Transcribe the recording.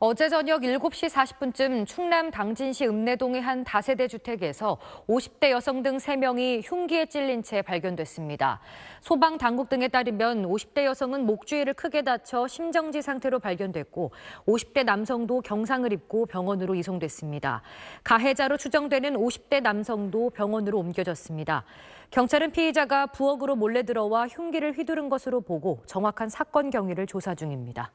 어제 저녁 7시 40분쯤 충남 당진시 읍내동의 한 다세대 주택에서 50대 여성 등 3명이 흉기에 찔린 채 발견됐습니다. 소방 당국 등에 따르면 50대 여성은 목 주위를 크게 다쳐 심정지 상태로 발견됐고 50대 남성도 경상을 입고 병원으로 이송됐습니다. 가해자로 추정되는 50대 남성도 병원으로 옮겨졌습니다. 경찰은 피의자가 부엌으로 몰래 들어와 흉기를 휘두른 것으로 보고 정확한 사건 경위를 조사 중입니다.